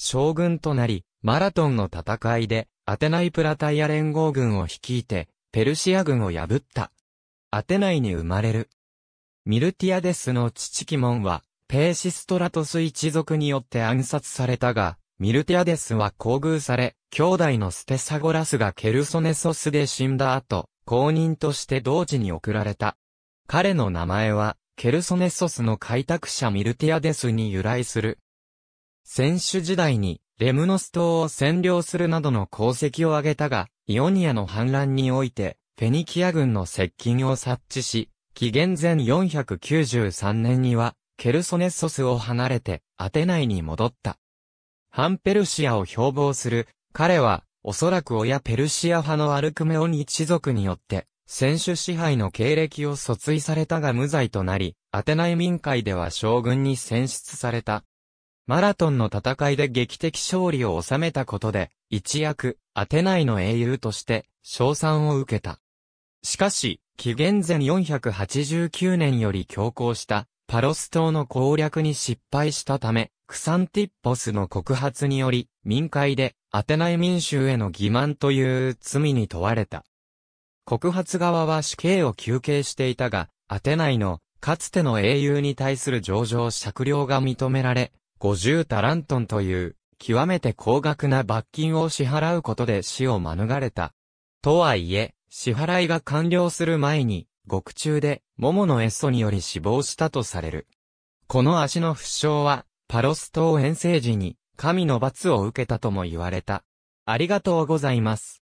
将軍となり、マラトンの戦いで、アテナイプラタイア連合軍を率いて、ペルシア軍を破った。アテナイに生まれる。ミルティアデスの父キモンは、ペーシストラトス一族によって暗殺されたが、ミルティアデスは厚遇され、兄弟のステサゴラスがケルソネソスで死んだ後、公認として同時に送られた。彼の名前は、ケルソネソスの開拓者ミルティアデスに由来する。選手時代にレムノス島を占領するなどの功績を挙げたが、イオニアの反乱において、フェニキア軍の接近を察知し、紀元前493年には、ケルソネッソスを離れて、アテナイに戻った。反ペルシアを標榜する、彼は、おそらく親ペルシア派のアルクメオニ一族によって、選手支配の経歴を訴追されたが無罪となり、アテナイ民会では将軍に選出された。マラトンの戦いで劇的勝利を収めたことで、一躍、アテナイの英雄として、称賛を受けた。しかし、紀元前489年より強行した、パロス島の攻略に失敗したため、クサンティッポスの告発により、民会で、アテナイ民衆への欺瞞という罪に問われた。告発側は死刑を求刑していたが、アテナイの、かつての英雄に対する上場酌量が認められ、50タラントンという、極めて高額な罰金を支払うことで死を免れた。とはいえ、支払いが完了する前に、獄中で、桃のエッソにより死亡したとされる。この足の負傷は、パロス島遠征時に、神の罰を受けたとも言われた。ありがとうございます。